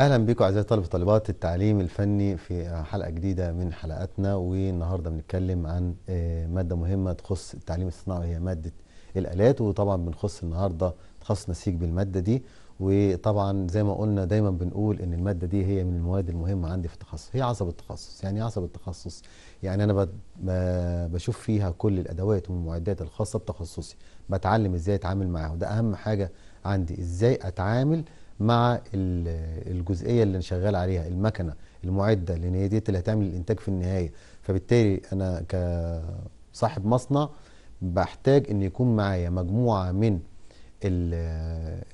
اهلا بكم اعزائي طلبه وطالبات التعليم الفني في حلقه جديده من حلقاتنا والنهارده بنتكلم عن آه، ماده مهمه تخص التعليم الصناعي وهي ماده الالات وطبعا بنخص النهارده تخصص نسيج بالماده دي وطبعا زي ما قلنا دايما بنقول ان الماده دي هي من المواد المهمه عندي في التخصص هي عصب التخصص يعني ايه عصب التخصص يعني انا بشوف فيها كل الادوات والمعدات الخاصه بتخصصي بتعلم ازاي اتعامل معاها وده اهم حاجه عندي ازاي اتعامل مع الجزئيه اللي شغال عليها المكنه المعده لان هي دي اللي هتعمل الانتاج في النهايه فبالتالي انا كصاحب مصنع بحتاج ان يكون معايا مجموعه من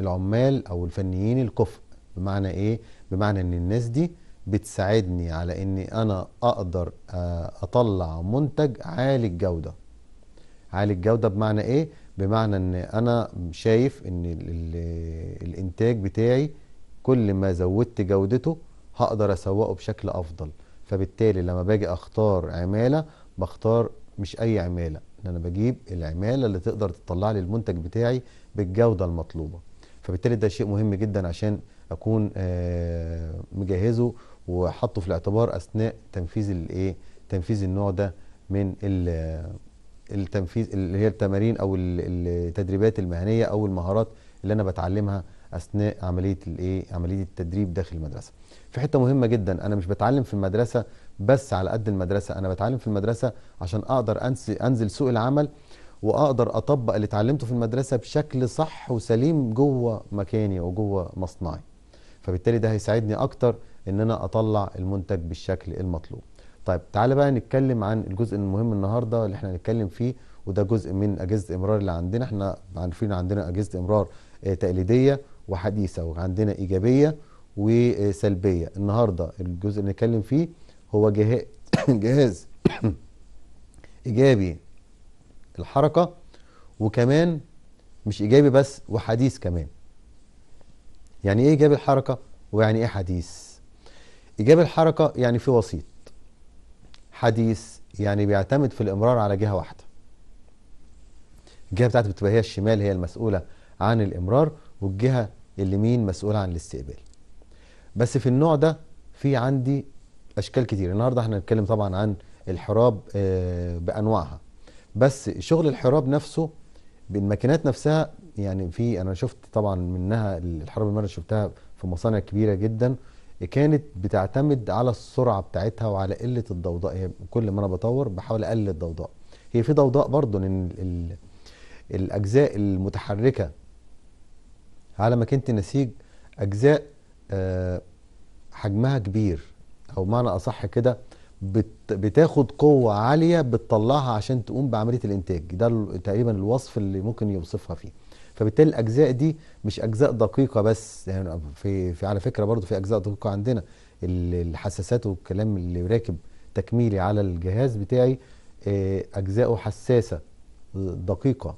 العمال او الفنيين الكفء بمعنى ايه بمعنى ان الناس دي بتساعدني على ان انا اقدر آه، اطلع منتج عالي الجوده عالي الجوده بمعنى ايه بمعنى ان انا شايف ان الانتاج بتاعي كل ما زودت جودته هقدر اسوقه بشكل افضل فبالتالي لما باجي اختار عماله بختار مش اي عماله ان انا بجيب العماله اللي تقدر تطلع لي المنتج بتاعي بالجوده المطلوبه فبالتالي ده شيء مهم جدا عشان اكون آه، مجهزه وحطه في الاعتبار اثناء تنفيذ الايه تنفيذ النوع ده من التنفيذ اللي هي التمارين او التدريبات المهنيه او المهارات اللي انا بتعلمها اثناء عمليه الايه عمليه التدريب داخل المدرسه في حته مهمه جدا انا مش بتعلم في المدرسه بس على قد المدرسه انا بتعلم في المدرسه عشان اقدر انزل سوق العمل واقدر اطبق اللي اتعلمته في المدرسه بشكل صح وسليم جوه مكاني وجوه مصنعي فبالتالي ده هيساعدني اكتر ان انا اطلع المنتج بالشكل المطلوب طيب تعالى بقى نتكلم عن الجزء المهم النهارده اللي احنا هنتكلم فيه وده جزء من اجهزه الامرار اللي عندنا احنا عارفين عندنا اجهزه امرار آه، تقليديه وحديثه وعندنا ايجابيه وسلبيه النهارده الجزء اللي نتكلم فيه هو جهاز جهاز ايجابي الحركه وكمان مش ايجابي بس وحديث كمان يعني ايه ايجابي الحركه ويعني ايه حديث ايجابي الحركه يعني في وسيط حديث يعني بيعتمد في الإمرار على جهة واحدة الجهة بتاعته بتبقى هي الشمال هي المسؤولة عن الإمرار والجهة اليمين مسؤولة عن الاستقبال بس في النوع ده في عندي أشكال كتير النهاردة احنا هنتكلم طبعا عن الحراب آه، بأنواعها بس شغل الحراب نفسه بالماكينات نفسها يعني في انا شفت طبعا منها الحراب المرة شفتها في مصانع كبيره جدا كانت بتعتمد على السرعه بتاعتها وعلى قله الضوضاء هي كل ما انا بطور بحاول اقلل الضوضاء هي في ضوضاء برضه لان الاجزاء المتحركه على ما كنت نسيج اجزاء أه حجمها كبير او معنى اصح كده بتاخد قوه عاليه بتطلعها عشان تقوم بعمليه الانتاج ده تقريبا الوصف اللي ممكن يوصفها فيه فبالتالي الاجزاء دي مش اجزاء دقيقه بس يعني في, في على فكره برضو في اجزاء دقيقه عندنا الحساسات والكلام اللي راكب تكميلي على الجهاز بتاعي آه، اجزاؤه حساسه دقيقه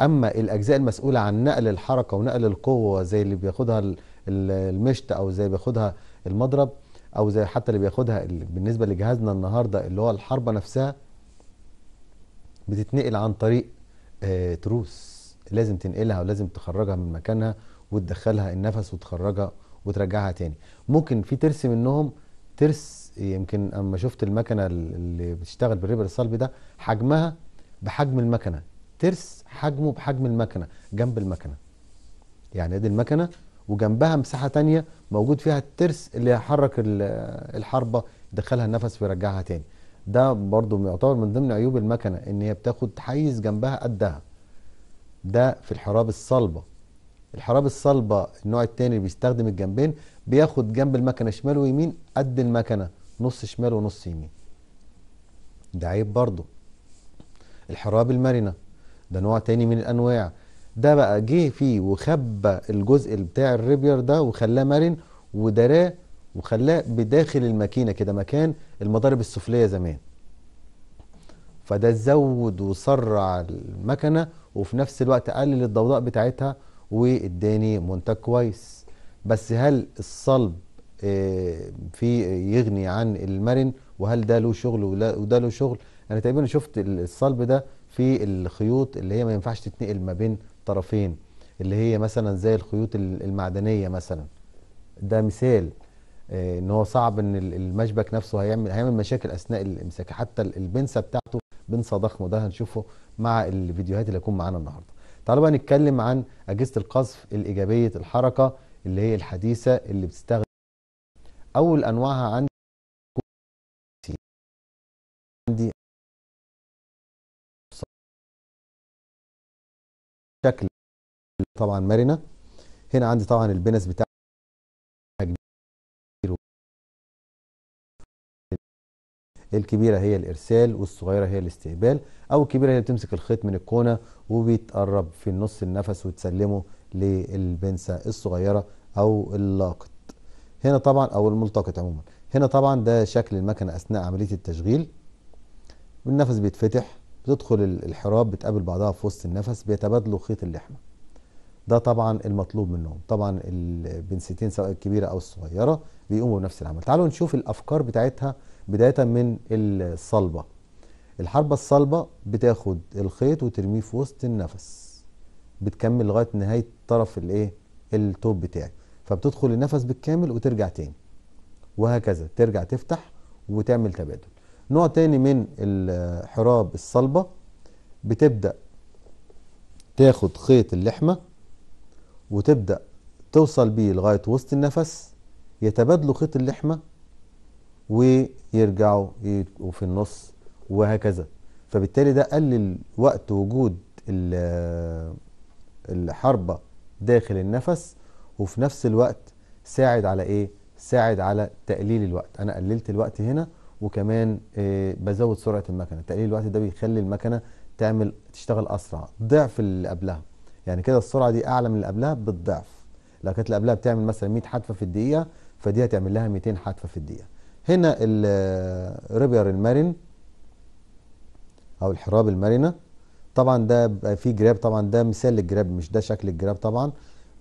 اما الاجزاء المسؤوله عن نقل الحركه ونقل القوه زي اللي بياخدها المشط او زي بياخدها المضرب او زي حتى اللي بياخدها بالنسبه لجهازنا النهارده اللي هو الحربه نفسها بتتنقل عن طريق آه، تروس لازم تنقلها ولازم تخرجها من مكانها وتدخلها النفس وتخرجها وترجعها تاني ممكن في ترس منهم ترس يمكن اما شفت المكنه اللي بتشتغل بالريبر الصلبي ده حجمها بحجم المكنه ترس حجمه بحجم المكنه جنب المكنه يعني ادي المكنه وجنبها مساحه تانية موجود فيها الترس اللي يحرك الحربه يدخلها النفس ويرجعها تاني ده برضو يعتبر من ضمن عيوب المكنه ان هي بتاخد حيز جنبها قدها ده في الحراب الصلبة الحراب الصلبة النوع التاني اللي بيستخدم الجنبين بياخد جنب المكنة شمال ويمين قد المكنة نص شمال ونص يمين ده عيب برضه الحراب المرنة ده نوع تاني من الأنواع ده بقى جه فيه وخبى الجزء بتاع الريبير ده وخلاه مرن ودراه وخلاه بداخل الماكينة كده مكان المضارب السفلية زمان فده زود وسرع المكنه وفي نفس الوقت قلل الضوضاء بتاعتها واداني منتج كويس بس هل الصلب آه، في يغني عن المرن وهل ده له شغل وده له شغل انا تقريبا شفت الصلب ده في الخيوط اللي هي ما ينفعش تتنقل ما بين طرفين اللي هي مثلا زي الخيوط المعدنيه مثلا ده مثال آه، ان هو صعب ان المشبك نفسه هيعمل هيعمل مشاكل اثناء الامساك حتى البنسه بتاعته بنسى ضخم وده هنشوفه مع الفيديوهات اللي هيكون معانا النهارده تعالوا بقى نتكلم عن اجهزه القذف الايجابيه الحركه اللي هي الحديثه اللي بتستخدم اول انواعها عندي عندي شكل طبعا مرنه هنا عندي طبعا البنس بتاع الكبيرة هي الإرسال والصغيرة هي الاستقبال أو الكبيرة هي بتمسك الخيط من الكونة وبيتقرب في النص النفس وتسلمه للبنسة الصغيرة أو اللاقط هنا طبعا أو الملتقط عموما هنا طبعا ده شكل المكنة أثناء عملية التشغيل والنفس بيتفتح بتدخل الحراب بتقابل بعضها في وسط النفس بيتبادلوا خيط اللحمة ده طبعا المطلوب منهم طبعا البنستين سواء الكبيرة أو الصغيرة بيقوموا بنفس العمل تعالوا نشوف الأفكار بتاعتها بداية من الصلبة الحربة الصلبة بتاخد الخيط وترميه في وسط النفس بتكمل لغاية نهاية طرف الايه التوب بتاعي فبتدخل النفس بالكامل وترجع تاني وهكذا ترجع تفتح وتعمل تبادل نوع تاني من الحراب الصلبة بتبدأ تاخد خيط اللحمة وتبدأ توصل بيه لغاية وسط النفس يتبادلوا خيط اللحمة ويرجعوا يبقوا في النص وهكذا فبالتالي ده قلل وقت وجود الحربة داخل النفس وفي نفس الوقت ساعد على ايه؟ ساعد على تقليل الوقت انا قللت الوقت هنا وكمان آه، بزود سرعة المكنة تقليل الوقت ده بيخلي المكنة تعمل تشتغل اسرع ضعف اللي قبلها يعني كده السرعة دي اعلى من اللي قبلها بالضعف لو كانت اللي قبلها بتعمل مثلا 100 حدفة في الدقيقة فدي هتعمل لها 200 حدفة في الدقيقة هنا الريبير المرن او الحراب المرنه طبعا ده في فيه جراب طبعا ده مثال للجراب مش ده شكل الجراب طبعا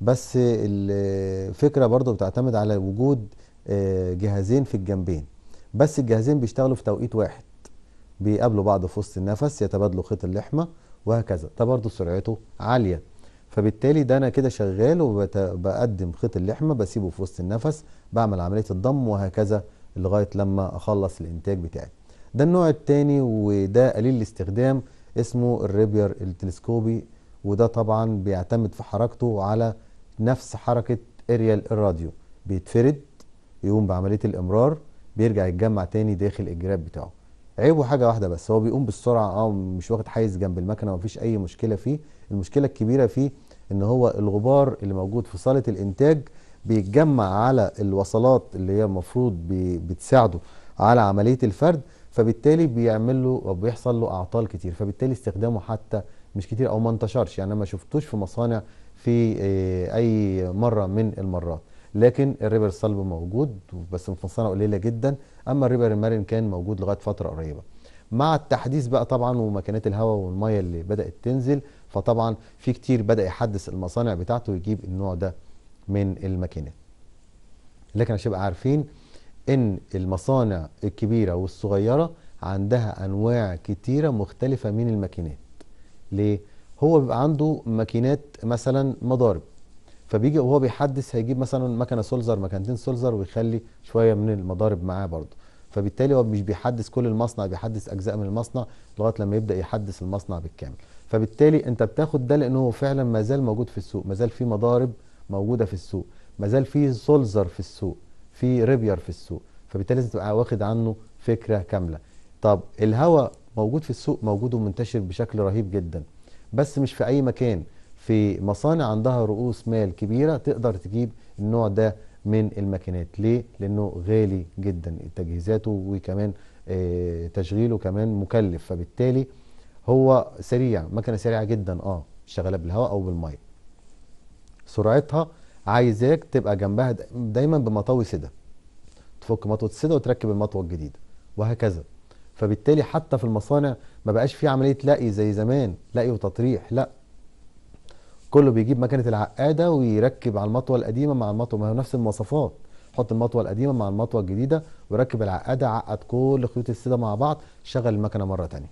بس الفكره برضو بتعتمد على وجود آه، جهازين في الجنبين بس الجهازين بيشتغلوا في توقيت واحد بيقابلوا بعض في وسط النفس يتبادلوا خيط اللحمه وهكذا ده برضو سرعته عاليه فبالتالي ده انا كده شغال وبقدم خيط اللحمه بسيبه في وسط النفس بعمل عمليه الضم وهكذا لغايه لما اخلص الانتاج بتاعي ده النوع الثاني وده قليل الاستخدام اسمه الريبير التلسكوبي وده طبعا بيعتمد في حركته على نفس حركه اريال الراديو بيتفرد يقوم بعمليه الامرار بيرجع يتجمع تاني داخل الجراب بتاعه عيبه حاجه واحده بس هو بيقوم بالسرعه اه مش واخد حيز جنب المكنه مفيش اي مشكله فيه المشكله الكبيره فيه ان هو الغبار اللي موجود في صاله الانتاج بيتجمع على الوصلات اللي هي المفروض بتساعده على عمليه الفرد فبالتالي بيعمل له او بيحصل له اعطال كتير فبالتالي استخدامه حتى مش كتير او ما انتشرش يعني انا ما شفتوش في مصانع في آه، اي مره من المرات لكن الريبر الصلب موجود بس في مصانع قليله جدا اما الريبر المرن كان موجود لغايه فتره قريبه مع التحديث بقى طبعا ومكانات الهواء والميه اللي بدات تنزل فطبعا في كتير بدا يحدث المصانع بتاعته ويجيب النوع ده من الماكينات لكن عشان نبقى عارفين ان المصانع الكبيره والصغيره عندها انواع كتيره مختلفه من الماكينات ليه هو بيبقى عنده ماكينات مثلا مضارب فبيجي وهو بيحدث هيجيب مثلا مكنه سولزر مكنتين سولزر ويخلي شويه من المضارب معاه برضه فبالتالي هو مش بيحدث كل المصنع بيحدث اجزاء من المصنع لغايه لما يبدا يحدث المصنع بالكامل فبالتالي انت بتاخد ده لان هو فعلا ما زال موجود في السوق ما زال في مضارب موجوده في السوق ما زال في سولزر في السوق في ريبير في السوق فبالتالي لازم تبقى واخد عنه فكره كامله طب الهواء موجود في السوق موجود ومنتشر بشكل رهيب جدا بس مش في اي مكان في مصانع عندها رؤوس مال كبيره تقدر تجيب النوع ده من الماكينات ليه لانه غالي جدا تجهيزاته وكمان آه، تشغيله كمان مكلف فبالتالي هو سريع مكنه سريعه جدا اه شغاله بالهواء او بالميه سرعتها عايزاك تبقى جنبها دايما بمطوي سده تفك مطوه السده وتركب المطوه الجديده وهكذا فبالتالي حتى في المصانع ما بقاش في عمليه لقي زي زمان لقي وتطريح لا كله بيجيب مكنه العقاده ويركب على المطوه القديمه مع المطوه ما هي نفس المواصفات حط المطوه القديمه مع المطوه الجديده وركب العقاده عقد كل خيوط السده مع بعض شغل المكنه مره ثانيه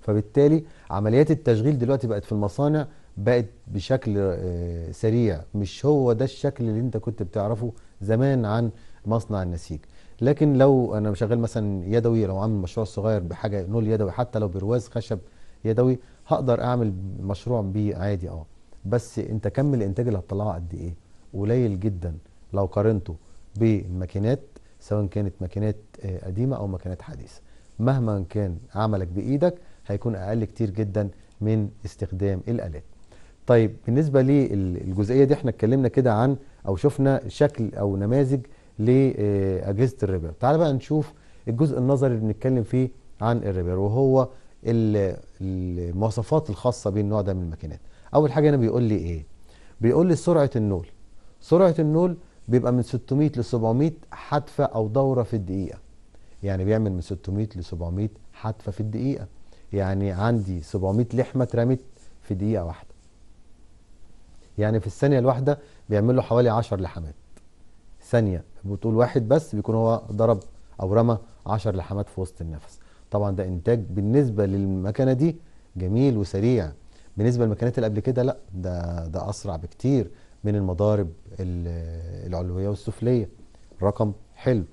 فبالتالي عمليات التشغيل دلوقتي بقت في المصانع بقت بشكل آه، سريع مش هو ده الشكل اللي انت كنت بتعرفه زمان عن مصنع النسيج لكن لو انا شغال مثلا يدوي لو عامل مشروع صغير بحاجه نول يدوي حتى لو برواز خشب يدوي هقدر اعمل مشروع بيه عادي اه بس انت كم الانتاج اللي هتطلعه قد ايه قليل جدا لو قارنته بماكينات سواء كانت ماكينات آه، قديمه او ماكينات حديثه مهما كان عملك بايدك هيكون اقل كتير جدا من استخدام الالات طيب بالنسبه للجزئيه دي احنا اتكلمنا كده عن او شفنا شكل او نماذج لاجهزه آه، الريبر تعال بقى نشوف الجزء النظري اللي بنتكلم فيه عن الريبر وهو المواصفات الخاصه بالنوع ده من الماكينات اول حاجه هنا بيقول لي ايه بيقول لي سرعه النول سرعه النول بيبقى من 600 ل 700 حدفه او دوره في الدقيقه يعني بيعمل من 600 ل 700 حدفه في الدقيقه يعني عندي 700 لحمه اترمت في دقيقه واحده يعني في الثانيه الواحده بيعمل له حوالي 10 لحامات ثانيه بطول واحد بس بيكون هو ضرب او رمى 10 لحامات في وسط النفس طبعا ده انتاج بالنسبه للمكنه دي جميل وسريع بالنسبه للمكنات اللي قبل كده لا ده ده اسرع بكتير من المضارب العلويه والسفليه رقم حلو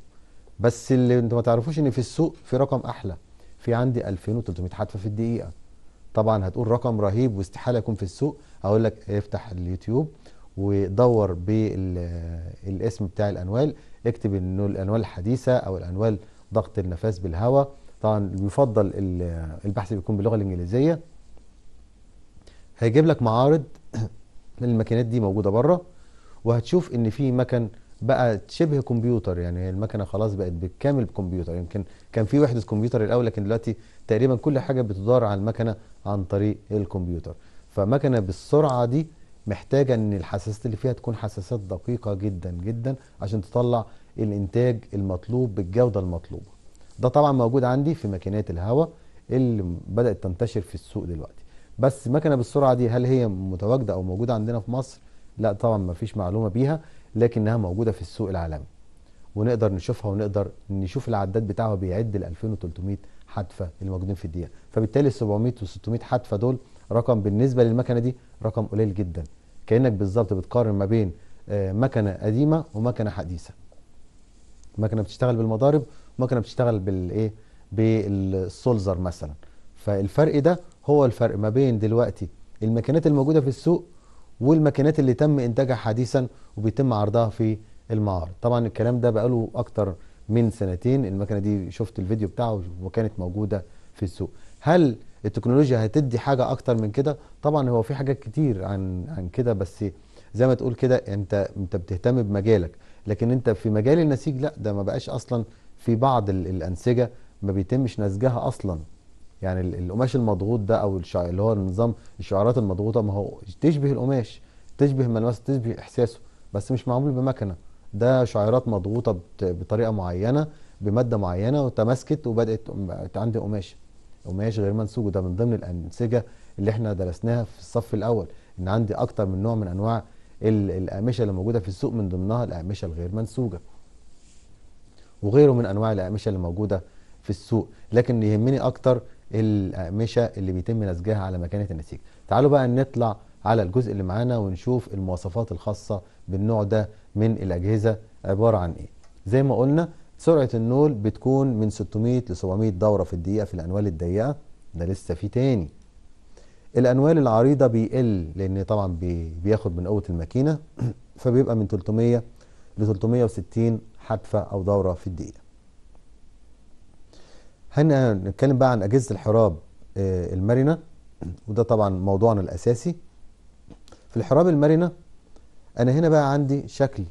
بس اللي انتوا ما تعرفوش ان في السوق في رقم احلى في عندي 2300 حتفه في الدقيقه طبعا هتقول رقم رهيب واستحاله يكون في السوق هقول لك افتح اليوتيوب ودور بالاسم بتاع الانوال اكتب انه الانوال الحديثه او الانوال ضغط النفس بالهواء طبعا بيفضل البحث بيكون باللغه الانجليزيه هيجيب لك معارض الماكينات دي موجوده بره وهتشوف ان في مكن بقى شبه كمبيوتر يعني المكنه خلاص بقت بالكامل كمبيوتر يمكن كان في وحده كمبيوتر الاول لكن دلوقتي تقريبا كل حاجه بتدار على المكنه عن طريق الكمبيوتر فمكنه بالسرعه دي محتاجه ان الحساسات اللي فيها تكون حساسات دقيقه جدا جدا عشان تطلع الانتاج المطلوب بالجوده المطلوبه ده طبعا موجود عندي في ماكينات الهواء اللي بدات تنتشر في السوق دلوقتي بس مكنه بالسرعه دي هل هي متواجده او موجوده عندنا في مصر لا طبعا ما فيش معلومه بيها لكنها موجوده في السوق العالمي ونقدر نشوفها ونقدر نشوف العداد بتاعها بيعد ل 2300 حدفه الموجودين في الدقيقه فبالتالي ال 700 و 600 حدفه دول رقم بالنسبه للمكنه دي رقم قليل جدا كانك بالظبط بتقارن ما بين آه، مكنه قديمه ومكنه حديثه مكنه بتشتغل بالمضارب ومكنه بتشتغل بالايه بالسولزر مثلا فالفرق ده هو الفرق ما بين دلوقتي الماكينات الموجوده في السوق والماكينات اللي تم انتاجها حديثا وبيتم عرضها في المعارض طبعا الكلام ده بقاله اكتر من سنتين المكنه دي شفت الفيديو بتاعه وكانت موجوده في السوق هل التكنولوجيا هتدي حاجه اكتر من كده طبعا هو في حاجات كتير عن عن كده بس زي ما تقول كده انت انت بتهتم بمجالك لكن انت في مجال النسيج لا ده ما بقاش اصلا في بعض الانسجه ما بيتمش نسجها اصلا يعني القماش المضغوط ده او اللي هو النظام الشعارات المضغوطه ما هو تشبه القماش تشبه ملمسه تشبه احساسه بس مش معمول بمكنه ده شعيرات مضغوطه بطريقه معينه بماده معينه وتماسكت وبدات عندي قماشه قماش غير منسوج وده من ضمن الانسجه اللي احنا درسناها في الصف الاول ان عندي اكتر من نوع من انواع الاقمشه اللي موجوده في السوق من ضمنها الاقمشه الغير منسوجه وغيره من انواع الاقمشه اللي موجوده في السوق لكن يهمني اكتر الاقمشه اللي بيتم نسجها على مكانه النسيج تعالوا بقى نطلع على الجزء اللي معانا ونشوف المواصفات الخاصه بالنوع ده من الاجهزه عباره عن ايه زي ما قلنا سرعة النول بتكون من 600 ل 700 دورة في الدقيقة في الأنوال الضيقة ده لسه في تاني الأنوال العريضة بيقل لأن طبعا بياخد من قوة الماكينة فبيبقى من 300 ل 360 حدفة أو دورة في الدقيقة هنا هنتكلم بقى عن أجهزة الحراب آه، المرنة وده طبعا موضوعنا الأساسي في الحراب المرنة أنا هنا بقى عندي شكل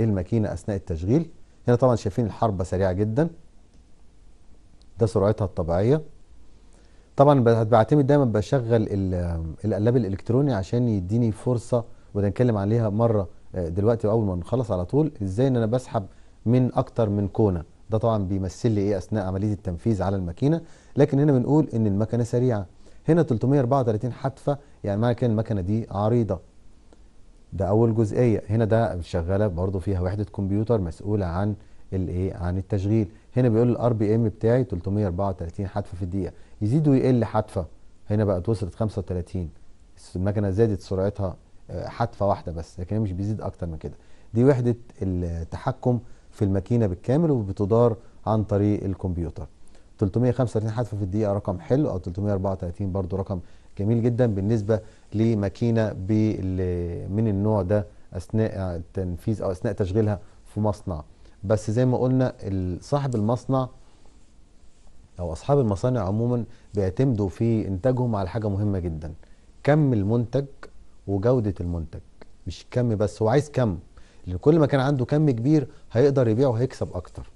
الماكينة أثناء التشغيل هنا طبعا شايفين الحربة سريعة جدا ده سرعتها الطبيعية طبعا بعتمد دايما بشغل القلاب الالكتروني عشان يديني فرصة وده نتكلم عليها مرة آه، دلوقتي اول ما نخلص على طول ازاي ان انا بسحب من اكتر من كونة ده طبعا بيمثل لي ايه اثناء عملية التنفيذ على الماكينة لكن هنا بنقول ان المكنة سريعة هنا 334 حتفة يعني معنى كده المكنة دي عريضة ده اول جزئيه هنا ده شغاله برضو فيها وحده كمبيوتر مسؤوله عن الايه عن التشغيل هنا بيقول الار بي ام بتاعي 334 حتفه في الدقيقه يزيد ويقل حتفه هنا بقت وصلت 35 المكنه زادت سرعتها آه، حتفه واحده بس لكن مش بيزيد اكتر من كده دي وحده التحكم في الماكينه بالكامل وبتدار عن طريق الكمبيوتر 335 حتفه في الدقيقه رقم حلو او 334 برضو رقم جميل جدا بالنسبه لماكينه من النوع ده اثناء تنفيذ او اثناء تشغيلها في مصنع بس زي ما قلنا صاحب المصنع او اصحاب المصانع عموما بيعتمدوا في انتاجهم على حاجه مهمه جدا كم المنتج وجوده المنتج مش كم بس هو عايز كم لان كل ما كان عنده كم كبير هيقدر يبيعه وهيكسب اكتر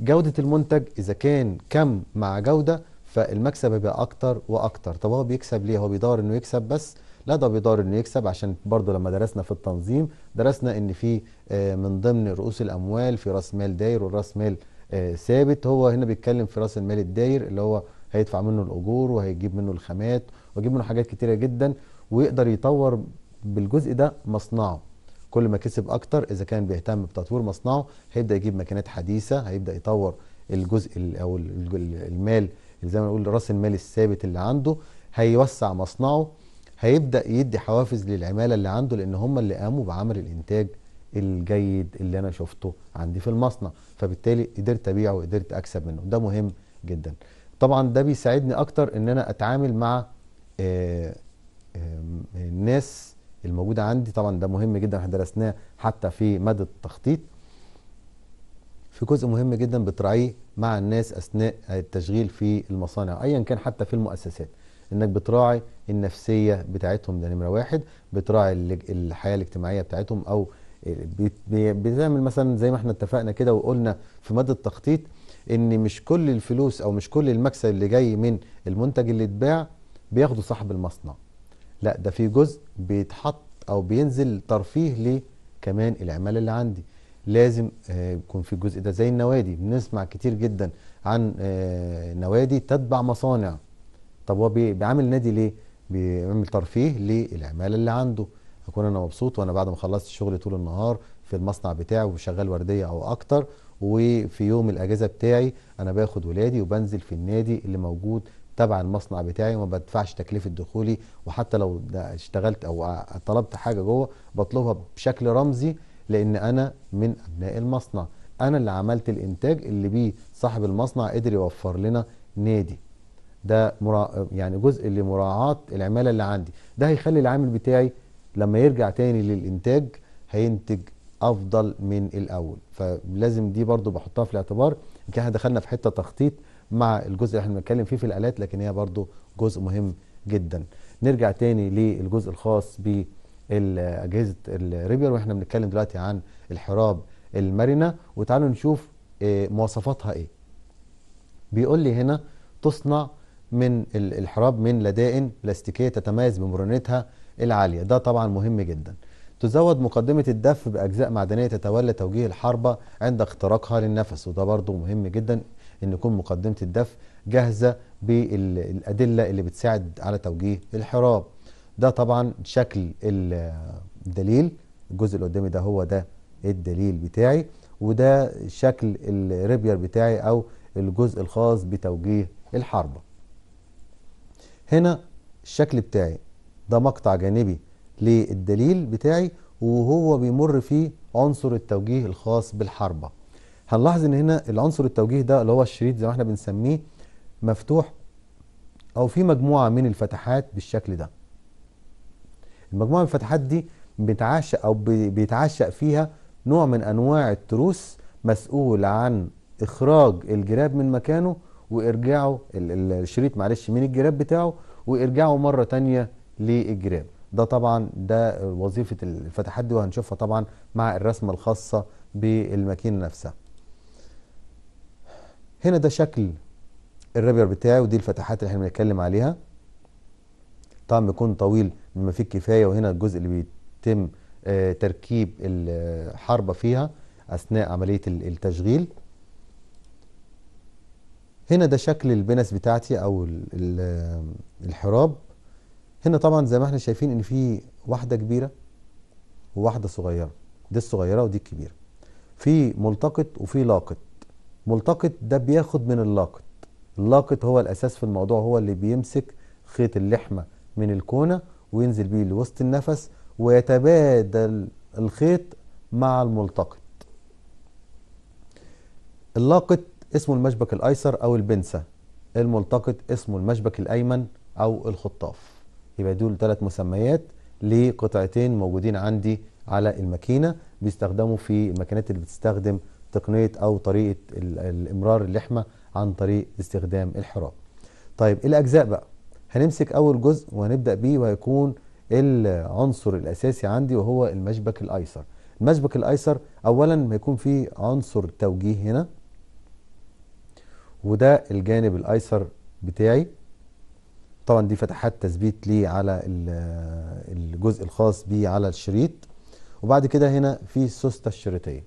جوده المنتج اذا كان كم مع جوده فالمكسب هيبقى اكتر واكتر طب هو بيكسب ليه هو بيدور انه يكسب بس لا ده بيدور انه يكسب عشان برضه لما درسنا في التنظيم درسنا ان في آه، من ضمن رؤوس الاموال في راس مال داير والراس مال آه، ثابت هو هنا بيتكلم في راس المال الداير اللي هو هيدفع منه الاجور وهيجيب منه الخامات ويجيب منه حاجات كتيره جدا ويقدر يطور بالجزء ده مصنعه كل ما كسب اكتر اذا كان بيهتم بتطوير مصنعه هيبدا يجيب ماكينات حديثه هيبدا يطور الجزء او المال زي ما نقول راس المال الثابت اللي عنده هيوسع مصنعه هيبدا يدي حوافز للعماله اللي عنده لان هم اللي قاموا بعمل الانتاج الجيد اللي انا شفته عندي في المصنع فبالتالي قدرت ابيعه وقدرت اكسب منه ده مهم جدا طبعا ده بيساعدني اكتر ان انا اتعامل مع آآ آه، آآ آه، الناس الموجوده عندي طبعا ده مهم جدا احنا درسناه حتى في ماده التخطيط في جزء مهم جدا بتراعيه مع الناس اثناء التشغيل في المصانع ايا كان حتى في المؤسسات انك بتراعي النفسيه بتاعتهم ده يعني نمره واحد بتراعي الحياه الاجتماعيه بتاعتهم او بتعمل مثلا زي ما احنا اتفقنا كده وقلنا في ماده التخطيط ان مش كل الفلوس او مش كل المكسب اللي جاي من المنتج اللي اتباع بياخده صاحب المصنع لا ده في جزء بيتحط او بينزل ترفيه لكمان العماله اللي عندي لازم آه، يكون في الجزء ده زي النوادي بنسمع كتير جدا عن آه، نوادي تتبع مصانع طب هو بيعمل نادي ليه؟ بيعمل ترفيه للعماله اللي عنده اكون انا مبسوط وانا بعد ما خلصت الشغل طول النهار في المصنع بتاعي وشغال ورديه او اكتر وفي يوم الاجازه بتاعي انا باخد ولادي وبنزل في النادي اللي موجود تبع المصنع بتاعي وما بدفعش تكلفه دخولي وحتى لو اشتغلت او طلبت حاجه جوه بطلبها بشكل رمزي لان انا من ابناء المصنع انا اللي عملت الانتاج اللي بيه صاحب المصنع قدر يوفر لنا نادي ده مرا... يعني جزء لمراعاه العماله اللي عندي ده هيخلي العامل بتاعي لما يرجع تاني للانتاج هينتج افضل من الاول فلازم دي برضو بحطها في الاعتبار يمكن احنا دخلنا في حته تخطيط مع الجزء اللي احنا بنتكلم فيه في الالات لكن هي برضو جزء مهم جدا نرجع تاني للجزء الخاص بالالات اجهزه الريبير واحنا بنتكلم دلوقتي عن الحراب المرنه وتعالوا نشوف آه، مواصفاتها ايه بيقول لي هنا تصنع من الحراب من لدائن بلاستيكيه تتميز بمرونتها العاليه ده طبعا مهم جدا تزود مقدمة الدف بأجزاء معدنية تتولى توجيه الحربة عند اختراقها للنفس وده برضو مهم جدا أن يكون مقدمة الدف جاهزة بالأدلة اللي بتساعد على توجيه الحراب ده طبعا شكل الدليل الجزء اللي قدامي ده هو ده الدليل بتاعي وده شكل الريبير بتاعي او الجزء الخاص بتوجيه الحربة هنا الشكل بتاعي ده مقطع جانبي للدليل بتاعي وهو بيمر فيه عنصر التوجيه الخاص بالحربة هنلاحظ ان هنا العنصر التوجيه ده اللي هو الشريط زي ما احنا بنسميه مفتوح او في مجموعة من الفتحات بالشكل ده المجموعة من الفتحات دي بتعشق أو بيتعشق فيها نوع من أنواع التروس مسؤول عن إخراج الجراب من مكانه وإرجاعه الشريط معلش من الجراب بتاعه وإرجاعه مرة تانية للجراب ده طبعا ده وظيفة الفتحات دي وهنشوفها طبعا مع الرسمة الخاصة بالماكينة نفسها هنا ده شكل الرابير بتاعي ودي الفتحات اللي احنا بنتكلم عليها طبعا بيكون طويل بما فيه الكفايه وهنا الجزء اللي بيتم آه، تركيب الحربه فيها اثناء عمليه التشغيل هنا ده شكل البنس بتاعتي او الحراب هنا طبعا زي ما احنا شايفين ان في واحده كبيره وواحده صغيره دي الصغيره ودي الكبيره في ملتقط وفي لاقط ملتقط ده بياخد من اللاقط اللاقط هو الاساس في الموضوع هو اللي بيمسك خيط اللحمه من الكونه وينزل بيه لوسط النفس ويتبادل الخيط مع الملتقط اللاقط اسمه المشبك الايسر او البنسة الملتقط اسمه المشبك الايمن او الخطاف يبقى دول ثلاث مسميات لقطعتين موجودين عندي على الماكينه بيستخدموا في الماكينات اللي بتستخدم تقنيه او طريقه الامرار اللحمه عن طريق استخدام الحراب طيب إيه الاجزاء بقى هنمسك اول جزء وهنبدا بيه وهيكون العنصر الاساسي عندي وهو المشبك الايسر المشبك الايسر اولا ما يكون فيه عنصر توجيه هنا وده الجانب الايسر بتاعي طبعا دي فتحات تثبيت ليه على الجزء الخاص بيه على الشريط وبعد كده هنا في السوسته الشريطيه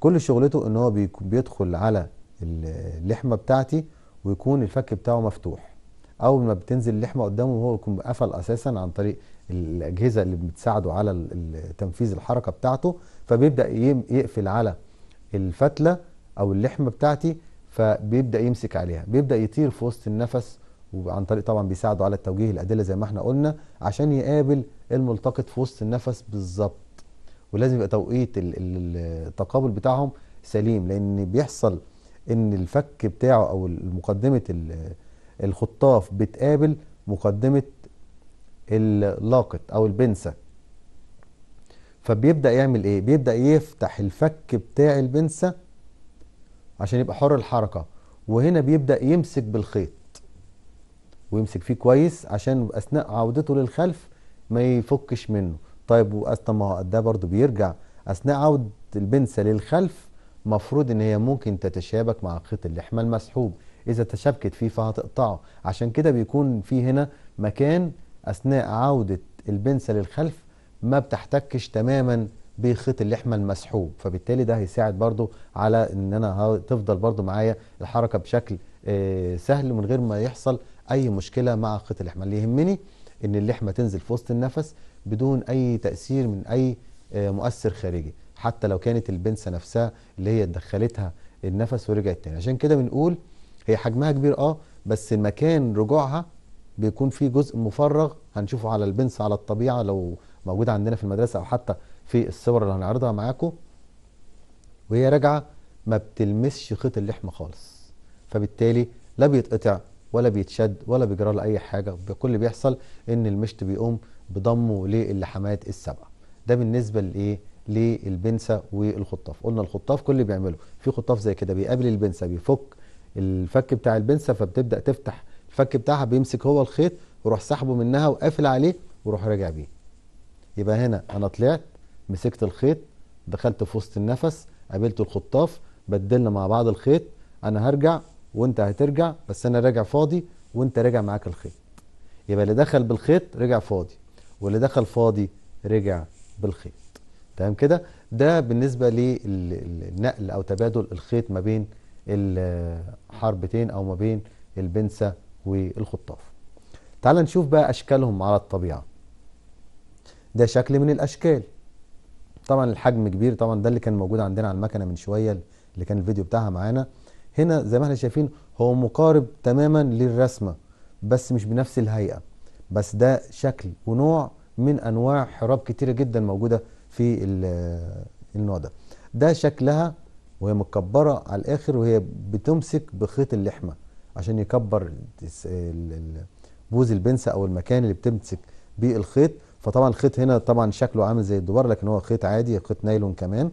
كل شغلته ان هو بيدخل على اللحمه بتاعتي ويكون الفك بتاعه مفتوح اول ما بتنزل اللحمه قدامه وهو يكون قفل اساسا عن طريق الاجهزه اللي بتساعده على تنفيذ الحركه بتاعته فبيبدا يقفل على الفتله او اللحمه بتاعتي فبيبدا يمسك عليها بيبدا يطير في وسط النفس وعن طريق طبعا بيساعده على التوجيه الادله زي ما احنا قلنا عشان يقابل الملتقط في وسط النفس بالظبط ولازم يبقى توقيت التقابل بتاعهم سليم لان بيحصل ان الفك بتاعه او مقدمه الخطاف بتقابل مقدمة اللاقط او البنسة فبيبدأ يعمل ايه بيبدأ يفتح الفك بتاع البنسة عشان يبقى حر الحركة وهنا بيبدأ يمسك بالخيط ويمسك فيه كويس عشان اثناء عودته للخلف ما يفكش منه طيب واثناء ما ده برضو بيرجع اثناء عود البنسة للخلف مفروض ان هي ممكن تتشابك مع خيط اللحمة المسحوب اذا تشابكت فيه فهتقطعه عشان كده بيكون في هنا مكان اثناء عوده البنسه للخلف ما بتحتكش تماما بخيط اللحمه المسحوب فبالتالي ده هيساعد برضو على ان انا تفضل برضو معايا الحركه بشكل آه، سهل من غير ما يحصل اي مشكله مع خيط اللحمه اللي يهمني ان اللحمه تنزل في وسط النفس بدون اي تاثير من اي آه، مؤثر خارجي حتى لو كانت البنسه نفسها اللي هي دخلتها النفس ورجعت تاني عشان كده بنقول هي حجمها كبير اه بس مكان رجوعها بيكون فيه جزء مفرغ هنشوفه على البنس على الطبيعه لو موجود عندنا في المدرسه او حتى في الصور اللي هنعرضها معاكم وهي راجعه ما بتلمسش خيط اللحم خالص فبالتالي لا بيتقطع ولا بيتشد ولا بيجرى له اي حاجه كل اللي بيحصل ان المشط بيقوم بضمه للحمات السبعه ده بالنسبه لايه للبنسه والخطاف قلنا الخطاف كل اللي بيعمله في خطاف زي كده بيقابل البنسه بيفك الفك بتاع البنسه فبتبدا تفتح الفك بتاعها بيمسك هو الخيط وروح سحبه منها وقافل عليه وروح راجع بيه يبقى هنا انا طلعت مسكت الخيط دخلت في وسط النفس قابلت الخطاف بدلنا مع بعض الخيط انا هرجع وانت هترجع بس انا راجع فاضي وانت راجع معاك الخيط يبقى اللي دخل بالخيط رجع فاضي واللي دخل فاضي رجع بالخيط تمام كده ده بالنسبه للنقل او تبادل الخيط ما بين الحربتين او ما بين البنسة والخطاف تعال نشوف بقى اشكالهم على الطبيعة ده شكل من الاشكال طبعا الحجم كبير طبعا ده اللي كان موجود عندنا على المكنة من شوية اللي كان الفيديو بتاعها معانا هنا زي ما احنا شايفين هو مقارب تماما للرسمة بس مش بنفس الهيئة بس ده شكل ونوع من انواع حراب كتيرة جدا موجودة في النوع ده ده شكلها وهي متكبره على الاخر وهي بتمسك بخيط اللحمه عشان يكبر بوز البنسه او المكان اللي بتمسك بيه الخيط فطبعا الخيط هنا طبعا شكله عامل زي الدوار لكن هو خيط عادي خيط نايلون كمان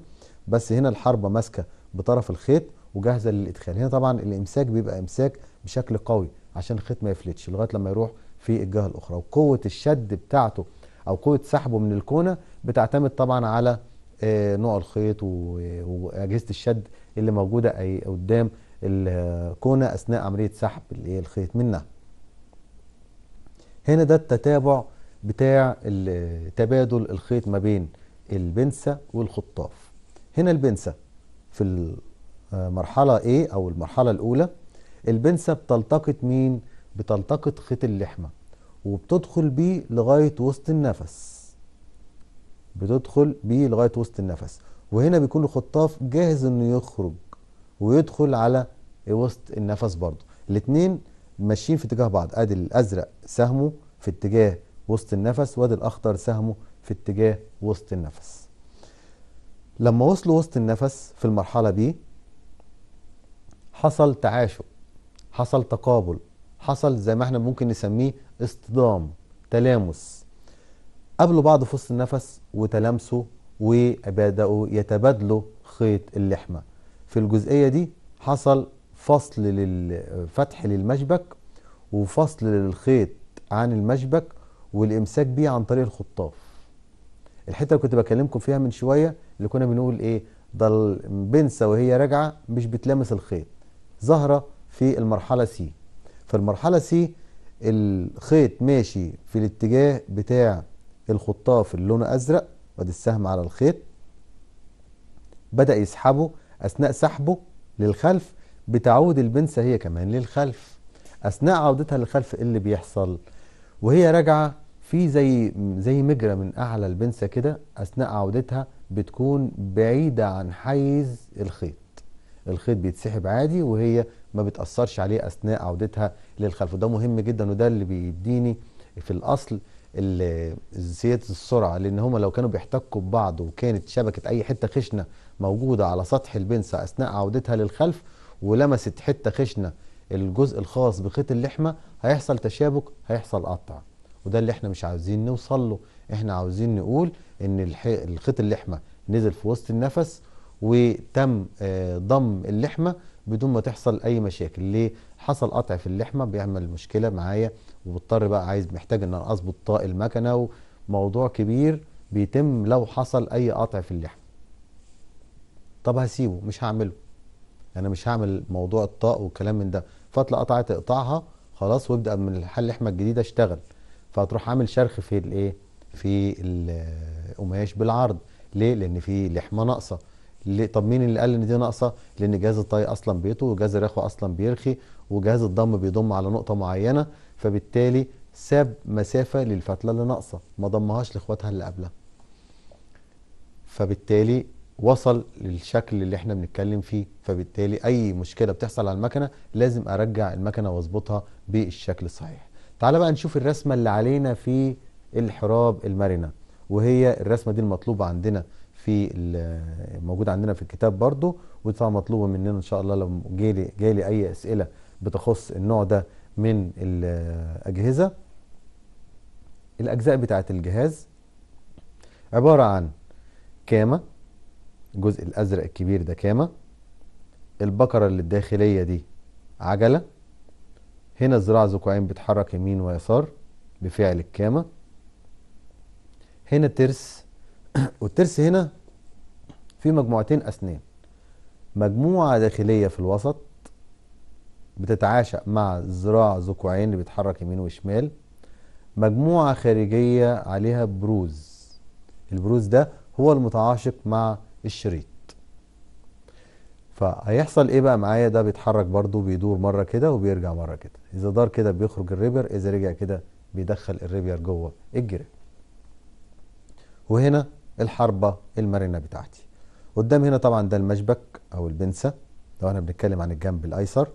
بس هنا الحربه ماسكه بطرف الخيط وجاهزه للادخال هنا طبعا الامساك بيبقى امساك بشكل قوي عشان الخيط ما يفلتش لغايه لما يروح في الجهه الاخرى وقوه الشد بتاعته او قوه سحبه من الكونه بتعتمد طبعا على آه، نوع الخيط واجهزه الشد اللي موجوده اي قدام الكونه اثناء عمليه سحب الخيط منها هنا ده التتابع بتاع تبادل الخيط ما بين البنسة والخطاف هنا البنسة في المرحلة A أو المرحلة الأولى البنسة بتلتقط مين؟ بتلتقط خيط اللحمة وبتدخل بيه لغاية وسط النفس بتدخل بيه لغايه وسط النفس وهنا بيكون الخطاف جاهز انه يخرج ويدخل على وسط النفس برضه الاثنين ماشيين في اتجاه بعض ادي الازرق سهمه في اتجاه وسط النفس وادي الاخضر سهمه في اتجاه وسط النفس لما وصلوا وسط النفس في المرحله دي حصل تعاشق حصل تقابل حصل زي ما احنا ممكن نسميه اصطدام تلامس قابلوا بعض في وسط النفس وتلامسوا وبدأوا يتبادلوا خيط اللحمة في الجزئية دي حصل فصل للفتح للمشبك وفصل للخيط عن المشبك والإمساك بيه عن طريق الخطاف الحتة اللي كنت بكلمكم فيها من شوية اللي كنا بنقول إيه ده البنسة وهي راجعة مش بتلامس الخيط ظاهرة في المرحلة سي في المرحلة سي الخيط ماشي في الاتجاه بتاع الخطاف اللون أزرق وادي السهم على الخيط بدأ يسحبه أثناء سحبه للخلف بتعود البنسة هي كمان للخلف أثناء عودتها للخلف إيه اللي بيحصل وهي راجعة في زي زي مجرى من أعلى البنسة كده أثناء عودتها بتكون بعيدة عن حيز الخيط الخيط بيتسحب عادي وهي ما بتأثرش عليه أثناء عودتها للخلف وده مهم جدا وده اللي بيديني في الأصل زياده السرعه لان هم لو كانوا بيحتكوا ببعض وكانت شبكه اي حته خشنه موجوده على سطح البنسه اثناء عودتها للخلف ولمست حته خشنه الجزء الخاص بخيط اللحمه هيحصل تشابك هيحصل قطع وده اللي احنا مش عاوزين نوصل له احنا عاوزين نقول ان الخيط اللحمه نزل في وسط النفس وتم آه، ضم اللحمه بدون ما تحصل اي مشاكل ليه حصل قطع في اللحمه بيعمل مشكله معايا وبضطر بقى عايز محتاج ان انا اظبط طاق المكنه وموضوع كبير بيتم لو حصل اي قطع في اللحم طب هسيبه مش هعمله انا يعني مش هعمل موضوع الطاق والكلام من ده فتله قطعت اقطعها خلاص وابدا من الحل اللحمه الجديده اشتغل فهتروح عامل شرخ في الايه في القماش بالعرض ليه لان في لحمه ناقصه ليه طب مين اللي قال ان دي ناقصه لان جهاز الطي اصلا بيطول وجهاز الرخوه اصلا بيرخي وجهاز الضم بيضم على نقطه معينه فبالتالي ساب مسافه للفتله اللي ناقصه ما ضمهاش لاخواتها اللي قبلها فبالتالي وصل للشكل اللي احنا بنتكلم فيه فبالتالي اي مشكله بتحصل على المكنه لازم ارجع المكنه واظبطها بالشكل الصحيح تعال بقى نشوف الرسمه اللي علينا في الحراب المرنه وهي الرسمه دي المطلوبه عندنا في موجوده عندنا في الكتاب برضو وطبعا مطلوبه مننا ان شاء الله لو جالي جالي اي اسئله بتخص النوع ده من الأجهزة الأجزاء بتاعة الجهاز عبارة عن كامة الجزء الأزرق الكبير ده كامة البقرة اللي الداخلية دي عجلة هنا الذراع ذكوعين بيتحرك يمين ويسار بفعل الكامة هنا الترس والترس هنا في مجموعتين أسنان مجموعة داخلية في الوسط بتتعاشق مع ذراع ذكوعين اللي بيتحرك يمين وشمال مجموعة خارجية عليها بروز البروز ده هو المتعاشق مع الشريط فهيحصل ايه بقى معايا ده بيتحرك برضو بيدور مرة كده وبيرجع مرة كده اذا دار كده بيخرج الريبر اذا رجع كده بيدخل الريبير جوه الجري وهنا الحربة المرنة بتاعتي قدام هنا طبعا ده المشبك او البنسة لو احنا بنتكلم عن الجنب الايسر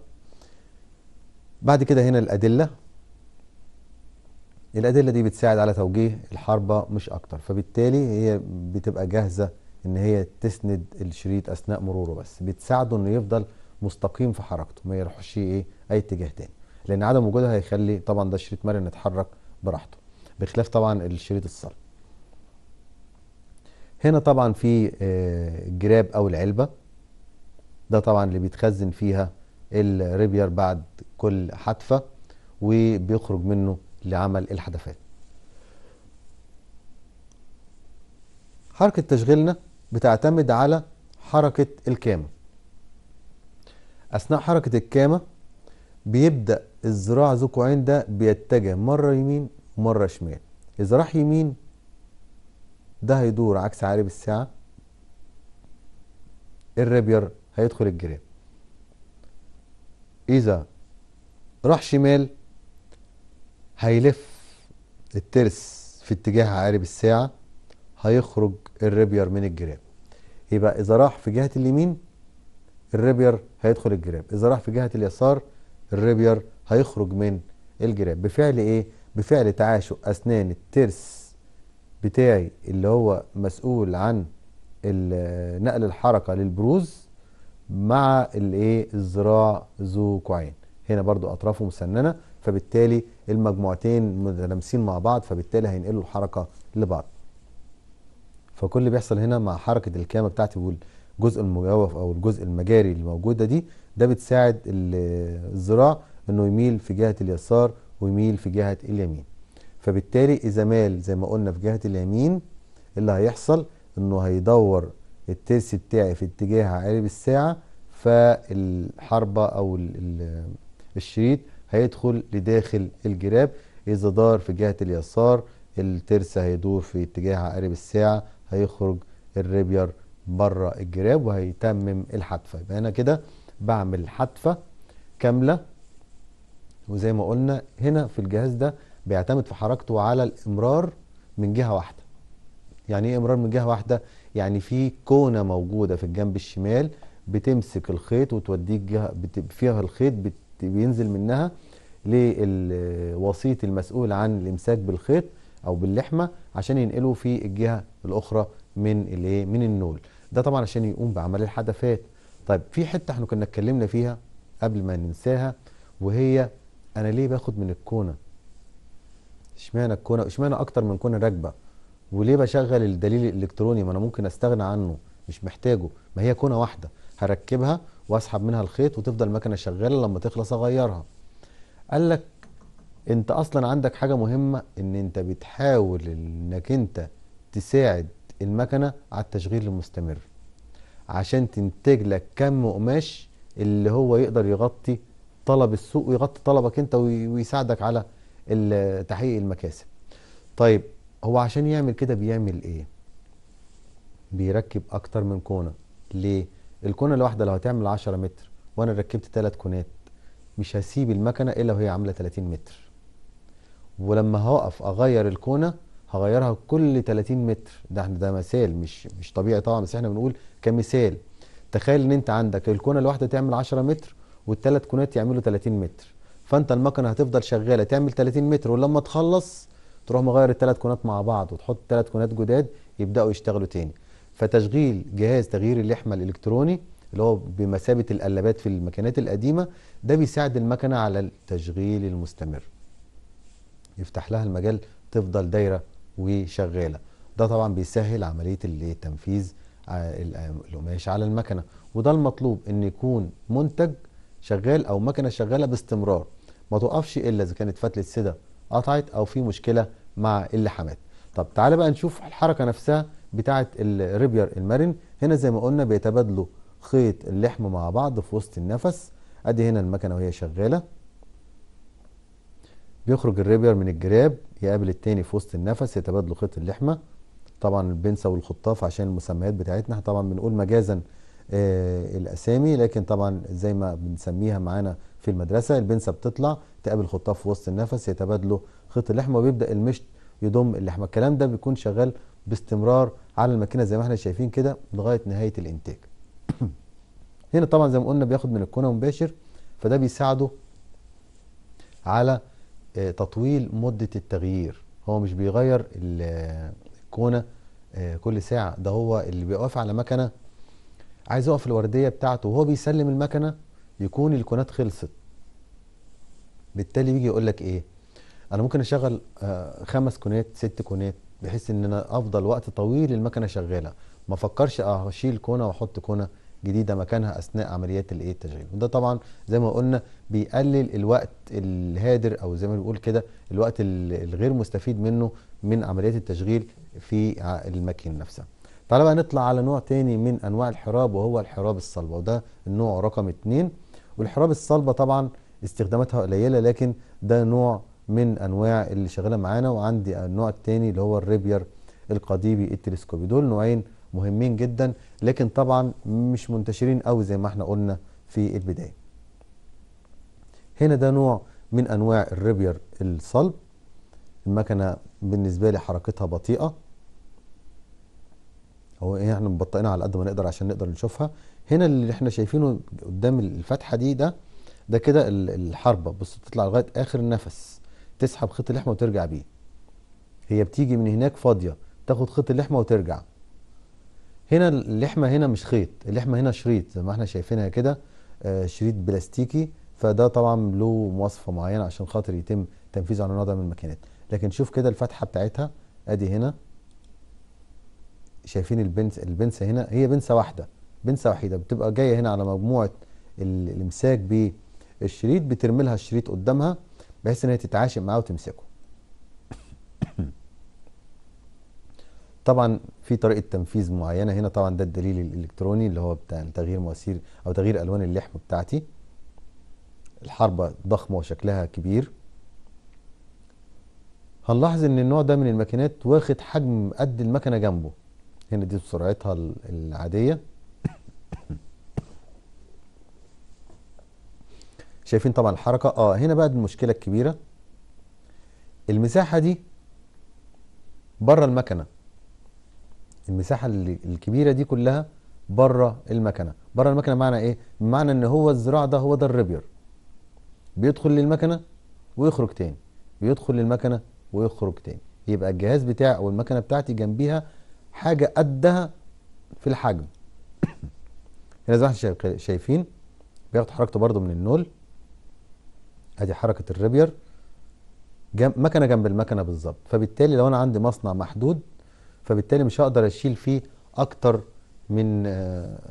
بعد كده هنا الأدلة الأدلة دي بتساعد على توجيه الحربة مش أكتر فبالتالي هي بتبقى جاهزة إن هي تسند الشريط أثناء مروره بس بتساعده إنه يفضل مستقيم في حركته ما يروحش إيه أي اتجاه تاني لأن عدم وجودها هيخلي طبعا ده الشريط مرن يتحرك براحته بخلاف طبعا الشريط الصلب هنا طبعا في الجراب آه، أو العلبة ده طبعا اللي بيتخزن فيها الريبير بعد كل حدفة وبيخرج منه لعمل الحدفات حركة تشغيلنا بتعتمد على حركة الكامة أثناء حركة الكامة بيبدأ الذراع ذو كوعين ده بيتجه مرة يمين ومرة شمال إذا راح يمين ده هيدور عكس عارب الساعة الريبير هيدخل الجراب اذا راح شمال هيلف الترس في اتجاه عقارب الساعة هيخرج الريبير من الجراب يبقى إذا راح في جهة اليمين الريبير هيدخل الجراب إذا راح في جهة اليسار الريبير هيخرج من الجراب بفعل إيه؟ بفعل تعاشق أسنان الترس بتاعي اللي هو مسؤول عن نقل الحركة للبروز مع الايه الذراع ذو كوعين هنا برضو اطرافه مسننه فبالتالي المجموعتين متلامسين مع بعض فبالتالي هينقلوا الحركه لبعض فكل اللي بيحصل هنا مع حركه الكامه بتاعتي والجزء المجوف او الجزء المجاري اللي موجوده دي ده بتساعد الذراع انه يميل في جهه اليسار ويميل في جهه اليمين فبالتالي اذا مال زي ما قلنا في جهه اليمين اللي هيحصل انه هيدور الترس بتاعي في اتجاه عقارب الساعة فالحربة أو الشريط هيدخل لداخل الجراب إذا دار في جهة اليسار الترس هيدور في اتجاه عقارب الساعة هيخرج الريبير بره الجراب وهيتمم الحتفة يبقى أنا كده بعمل حتفة كاملة وزي ما قلنا هنا في الجهاز ده بيعتمد في حركته على الإمرار من جهة واحدة يعني إيه إمرار من جهة واحدة؟ يعني في كونه موجوده في الجنب الشمال بتمسك الخيط وتوديك جهه فيها الخيط بينزل منها للوسيط المسؤول عن الامساك بالخيط او باللحمه عشان ينقله في الجهه الاخرى من الايه من النول ده طبعا عشان يقوم بعمل الحدفات طيب في حته احنا كنا اتكلمنا فيها قبل ما ننساها وهي انا ليه باخد من الكونه اشمعنى الكونه اشمعنى اكتر من كونه راكبه وليه بشغل الدليل الالكتروني ما انا ممكن استغنى عنه مش محتاجه ما هي كونه واحده هركبها واسحب منها الخيط وتفضل المكنه شغاله لما تخلص اغيرها قال لك انت اصلا عندك حاجه مهمه ان انت بتحاول انك انت تساعد المكنه على التشغيل المستمر عشان تنتج لك كم قماش اللي هو يقدر يغطي طلب السوق ويغطي طلبك انت ويساعدك على تحقيق المكاسب طيب هو عشان يعمل كده بيعمل ايه بيركب اكتر من كونه ليه الكونه الواحده لو هتعمل 10 متر وانا ركبت 3 كونات مش هسيب المكنه الا وهي عامله 30 متر ولما هقف اغير الكونه هغيرها كل 30 متر ده احنا ده مثال مش مش طبيعي طبعا بس احنا بنقول كمثال تخيل ان انت عندك الكونه الواحده تعمل 10 متر والثلاث كونات يعملوا 30 متر فانت المكنه هتفضل شغاله تعمل 30 متر ولما تخلص تروح مغير الثلاث كونات مع بعض وتحط ثلاث كونات جداد يبداوا يشتغلوا تاني فتشغيل جهاز تغيير اللحمه الالكتروني اللي هو بمثابه القلابات في المكنات القديمه ده بيساعد المكنه على التشغيل المستمر يفتح لها المجال تفضل دايره وشغاله ده طبعا بيسهل عمليه التنفيذ آه، آه، القماش على المكنه وده المطلوب ان يكون منتج شغال او مكنه شغاله باستمرار ما توقفش الا اذا كانت فتله سده قطعت او في مشكله مع اللحامات طب تعالى بقى نشوف الحركه نفسها بتاعه الريبير المرن هنا زي ما قلنا بيتبادلوا خيط اللحم مع بعض في وسط النفس ادي هنا المكنه وهي شغاله بيخرج الريبير من الجراب يقابل التاني في وسط النفس يتبادلوا خيط اللحمه طبعا البنسة والخطاف عشان المسميات بتاعتنا طبعا بنقول مجازا آه الاسامي لكن طبعا زي ما بنسميها معانا في المدرسه البنسه بتطلع تقابل خطاف في وسط النفس يتبادلوا خيط اللحمه وبيبدا المشط يضم اللحمه الكلام ده بيكون شغال باستمرار على الماكينه زي ما احنا شايفين كده لغايه نهايه الانتاج هنا طبعا زي ما قلنا بياخد من الكونه مباشر فده بيساعده على آه، تطويل مده التغيير هو مش بيغير آه، الكونه آه، كل ساعه ده هو اللي بيقف على مكنه عايز يقف الورديه بتاعته وهو بيسلم المكنه يكون الكونات خلصت بالتالي بيجي يقول لك ايه انا ممكن اشغل آه، خمس كونات ست كونات بحيث ان انا افضل وقت طويل المكنه شغاله ما افكرش أه، اشيل كونه واحط كونه جديده مكانها اثناء عمليات الايه التشغيل وده طبعا زي ما قلنا بيقلل الوقت الهادر او زي ما بنقول كده الوقت الغير مستفيد منه من عمليات التشغيل في المكن نفسها تعالى بقى نطلع على نوع تاني من انواع الحراب وهو الحراب الصلبه وده النوع رقم اتنين والحراب الصلبه طبعا استخداماتها قليله لكن ده نوع من انواع اللي شغاله معانا وعندي النوع الثاني اللي هو الريبير القضيبي التلسكوبي دول نوعين مهمين جدا لكن طبعا مش منتشرين قوي زي ما احنا قلنا في البدايه هنا ده نوع من انواع الريبير الصلب المكنه بالنسبه لي حركتها بطيئه هو ايه احنا مبطئينها على قد ما نقدر عشان نقدر نشوفها هنا اللي احنا شايفينه قدام الفتحه دي ده ده كده الحربه بص تطلع لغايه اخر النفس تسحب خيط اللحمه وترجع بيه هي بتيجي من هناك فاضيه تاخد خيط اللحمه وترجع هنا اللحمه هنا مش خيط اللحمه هنا شريط زي ما احنا شايفينها كده آه، شريط بلاستيكي فده طبعا له مواصفه معينه عشان خاطر يتم تنفيذه على نوع من الماكينات لكن شوف كده الفتحه بتاعتها ادي هنا شايفين البنس البنسه هنا هي بنسه واحده بنسه وحيده بتبقى جايه هنا على مجموعه الامساك بالشريط بترمي لها الشريط قدامها بحيث ان هي تتعاشق معاه وتمسكه طبعا في طريقه تنفيذ معينه هنا طبعا ده الدليل الالكتروني اللي هو بتاع تغيير مواسير او تغيير الوان اللحم بتاعتي الحربه ضخمه وشكلها كبير هنلاحظ ان النوع ده من الماكينات واخد حجم قد المكنه جنبه هنا دي بسرعتها العادية شايفين طبعا الحركة اه هنا بقى المشكلة الكبيرة المساحة دي بره المكنة المساحة الكبيرة دي كلها بره المكنة بره المكنة معنى ايه؟ معنى ان هو الزراع ده هو ده الريبير بيدخل للمكنة ويخرج تاني بيدخل للمكنة ويخرج تاني يبقى الجهاز بتاعي او المكنة بتاعتي جنبيها حاجة قدها في الحجم هنا زي ما احنا شايفين بياخد حركته برضو من النول ادي حركة الريبير جم... مكنة جنب المكنة بالظبط فبالتالي لو انا عندي مصنع محدود فبالتالي مش هقدر اشيل فيه اكتر من آه،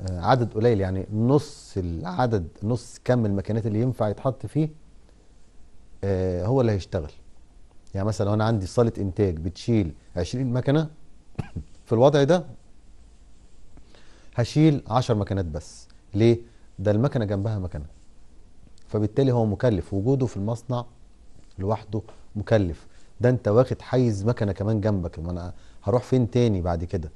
آه، عدد قليل يعني نص العدد نص كم المكنات اللي ينفع يتحط فيه آه، هو اللي هيشتغل يعني مثلا لو انا عندي صاله انتاج بتشيل 20 مكنه في الوضع ده هشيل 10 مكنات بس ليه ده المكنه جنبها مكنه فبالتالي هو مكلف وجوده في المصنع لوحده مكلف ده انت واخد حيز مكنه كمان جنبك ما انا هروح فين تاني بعد كده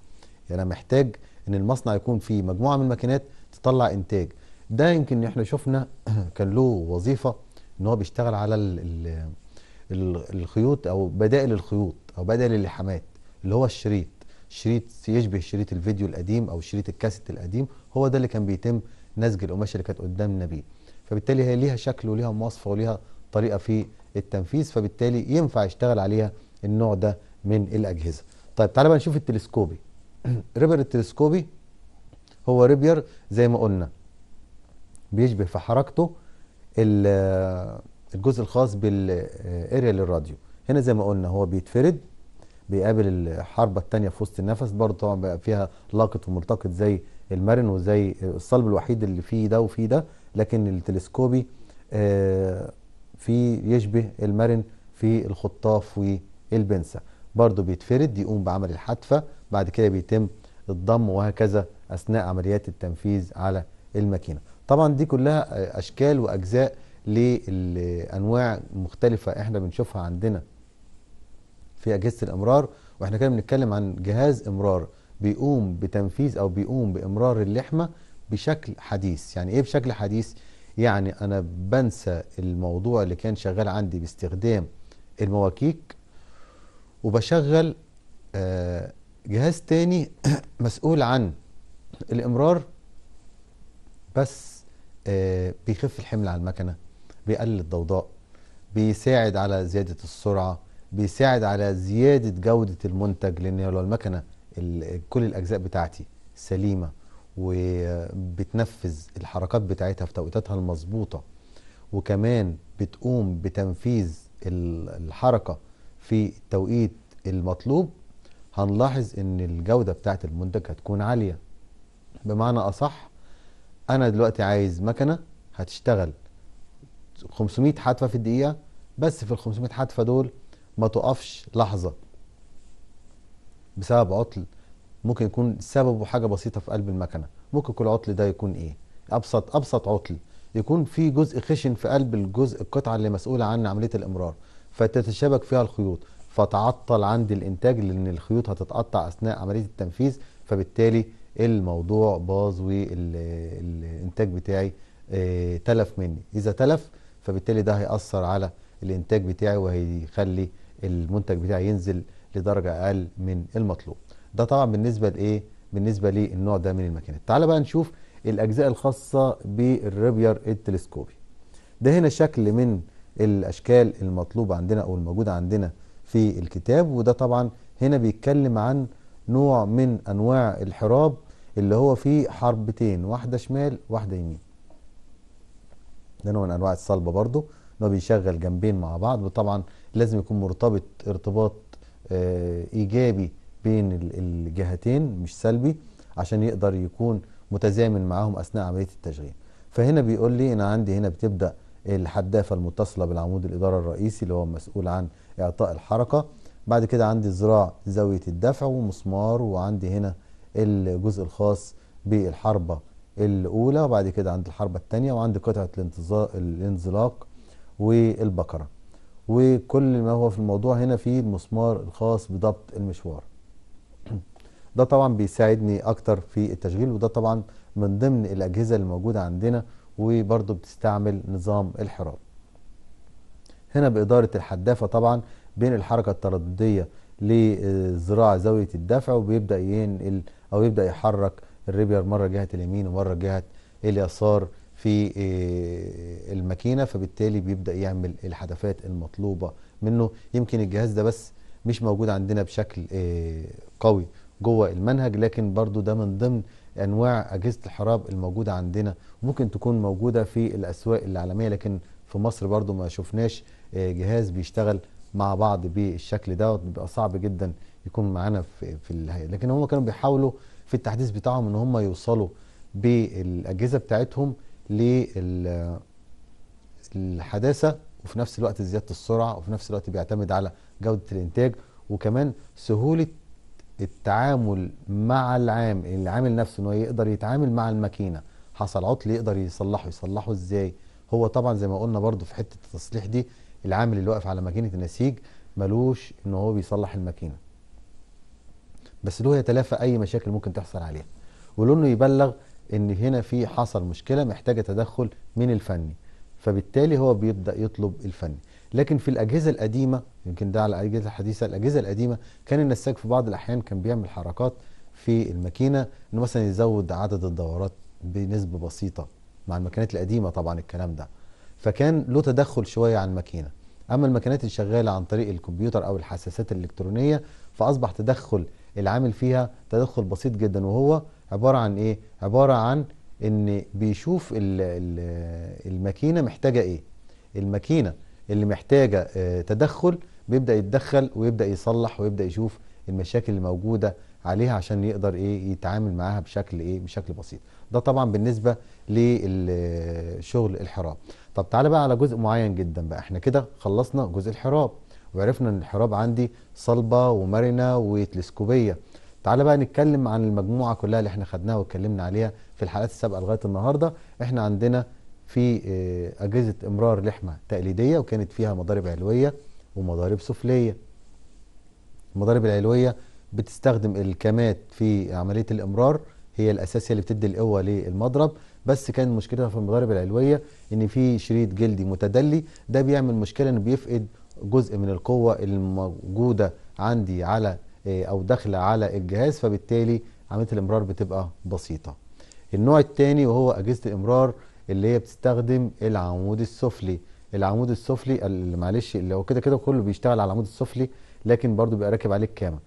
يعني انا محتاج ان المصنع يكون فيه مجموعه من الماكينات تطلع انتاج ده يمكن احنا شفنا كان له وظيفه ان هو بيشتغل على ال ال الخيوط او بدائل الخيوط او بدائل اللحامات اللي هو الشريط شريط يشبه شريط الفيديو القديم او شريط الكاسيت القديم هو ده اللي كان بيتم نسج القماشه اللي كانت قدامنا بيه فبالتالي هي ليها شكل وليها مواصفه وليها طريقه في التنفيذ فبالتالي ينفع يشتغل عليها النوع ده من الاجهزه طيب تعالى بقى نشوف التلسكوبي ريبر التلسكوبي هو ريبير زي ما قلنا بيشبه في حركته الجزء الخاص بالاريال الراديو آه، هنا زي ما قلنا هو بيتفرد بيقابل الحربه الثانيه في وسط النفس برضه طبعا بقى فيها لاقط وملتقط زي المرن وزي الصلب الوحيد اللي فيه ده وفيه ده لكن التلسكوبي آه، في يشبه المرن في الخطاف والبنسة برضه بيتفرد يقوم بعمل الحتفة بعد كده بيتم الضم وهكذا أثناء عمليات التنفيذ على الماكينة طبعا دي كلها أشكال وأجزاء لأنواع مختلفة احنا بنشوفها عندنا في أجهزة الأمرار وإحنا كده بنتكلم عن جهاز إمرار بيقوم بتنفيذ أو بيقوم بإمرار اللحمة بشكل حديث يعني إيه بشكل حديث؟ يعني أنا بنسى الموضوع اللي كان شغال عندي باستخدام المواكيك وبشغل آه، جهاز تاني مسؤول عن الإمرار بس آه، بيخف الحمل على المكنة بيقلل الضوضاء بيساعد على زيادة السرعة بيساعد على زياده جوده المنتج لان لو المكنه كل الاجزاء بتاعتي سليمه وبتنفذ الحركات بتاعتها في توقيتاتها المظبوطه وكمان بتقوم بتنفيذ الحركه في التوقيت المطلوب هنلاحظ ان الجوده بتاعت المنتج هتكون عاليه بمعنى اصح انا دلوقتي عايز مكنه هتشتغل 500 حدفه في الدقيقه بس في ال 500 حدفه دول ما تقفش لحظة بسبب عطل ممكن يكون سببه حاجة بسيطة في قلب المكنة ممكن يكون العطل ده يكون ايه ابسط ابسط عطل يكون في جزء خشن في قلب الجزء القطعة اللي مسؤولة عن عملية الامرار فتتشابك فيها الخيوط فتعطل عند الانتاج لان الخيوط هتتقطع اثناء عملية التنفيذ فبالتالي الموضوع باظ والانتاج بتاعي اه تلف مني اذا تلف فبالتالي ده هيأثر على الانتاج بتاعي وهيخلي المنتج بتاعي ينزل لدرجه اقل من المطلوب ده طبعا بالنسبه لايه بالنسبه للنوع ده من الماكينات تعال بقى نشوف الاجزاء الخاصه بالريبير التلسكوبي ده هنا شكل من الاشكال المطلوبه عندنا او الموجوده عندنا في الكتاب وده طبعا هنا بيتكلم عن نوع من انواع الحراب اللي هو فيه حربتين واحده شمال واحده يمين ده نوع من انواع الصلبه برضو ما بيشغل جنبين مع بعض وطبعا لازم يكون مرتبط ارتباط آه، ايجابي بين الجهتين مش سلبي عشان يقدر يكون متزامن معاهم اثناء عمليه التشغيل فهنا بيقول لي انا عندي هنا بتبدا الحدافه المتصله بالعمود الاداره الرئيسي اللي هو مسؤول عن اعطاء الحركه بعد كده عندي ذراع زاويه الدفع ومسمار وعندي هنا الجزء الخاص بالحربه الاولى وبعد كده عندي الحربه الثانيه وعندي قطعه الانتظار الانزلاق والبقرة وكل ما هو في الموضوع هنا في المسمار الخاص بضبط المشوار ده طبعا بيساعدني اكتر في التشغيل وده طبعا من ضمن الاجهزة اللي موجودة عندنا وبرده بتستعمل نظام الحراب هنا بإدارة الحدافة طبعا بين الحركة الترددية لزراعة زاوية الدفع وبيبدأ ينقل أو يبدأ يحرك الريبير مرة جهة اليمين ومرة جهة اليسار في آه، الماكينه فبالتالي بيبدا يعمل الحدفات المطلوبه منه يمكن الجهاز ده بس مش موجود عندنا بشكل آه، قوي جوه المنهج لكن برضو ده من ضمن انواع اجهزه الحراب الموجوده عندنا ممكن تكون موجوده في الاسواق العالميه لكن في مصر برضو ما شفناش آه، جهاز بيشتغل مع بعض بالشكل ده بيبقى صعب جدا يكون معانا في, في الهيئه لكن هم كانوا بيحاولوا في التحديث بتاعهم ان هم يوصلوا بالاجهزه بتاعتهم للحداثه وفي نفس الوقت زياده السرعه وفي نفس الوقت بيعتمد على جوده الانتاج وكمان سهوله التعامل مع العامل العامل نفسه انه يقدر يتعامل مع الماكينه حصل عطل يقدر يصلحه يصلحه ازاي هو طبعا زي ما قلنا برضو في حته التصليح دي العامل اللي واقف على ماكينه النسيج ملوش ان هو بيصلح الماكينه بس له يتلافى اي مشاكل ممكن تحصل عليها ولونه يبلغ ان هنا في حصل مشكله محتاجه تدخل من الفني فبالتالي هو بيبدا يطلب الفني لكن في الاجهزه القديمه يمكن ده على الاجهزه الحديثه الاجهزه القديمه كان النساج في بعض الاحيان كان بيعمل حركات في الماكينه انه مثلا يزود عدد الدورات بنسبه بسيطه مع الماكينات القديمه طبعا الكلام ده فكان له تدخل شويه عن الماكينه اما الماكينات اللي شغاله عن طريق الكمبيوتر او الحساسات الالكترونيه فاصبح تدخل العامل فيها تدخل بسيط جدا وهو عبارة عن ايه عبارة عن ان بيشوف الماكينة محتاجة ايه الماكينة اللي محتاجة آه، تدخل بيبدأ يتدخل ويبدأ يصلح ويبدأ يشوف المشاكل اللي موجودة عليها عشان يقدر ايه يتعامل معاها بشكل ايه بشكل بسيط ده طبعا بالنسبة للشغل الحراب طب تعالى بقى على جزء معين جدا بقى احنا كده خلصنا جزء الحراب وعرفنا ان الحراب عندي صلبة ومرنة وتلسكوبية تعالى بقى نتكلم عن المجموعة كلها اللي احنا خدناها واتكلمنا عليها في الحلقات السابقة لغاية النهاردة احنا عندنا في آه، أجهزة إمرار لحمة تقليدية وكانت فيها مضارب علوية ومضارب سفلية المضارب العلوية بتستخدم الكمات في عملية الإمرار هي الأساسية اللي بتدي القوة للمضرب بس كان مشكلتها في المضارب العلوية إن في شريط جلدي متدلي ده بيعمل مشكلة إنه بيفقد جزء من القوة الموجودة عندي على آه، او داخله على الجهاز فبالتالي عمليه الامرار بتبقى بسيطه النوع الثاني وهو اجهزه الامرار اللي هي بتستخدم العمود السفلي العمود السفلي اللي معلش اللي هو كده كده كله بيشتغل على العمود السفلي لكن برضو بيبقى راكب عليه الكامه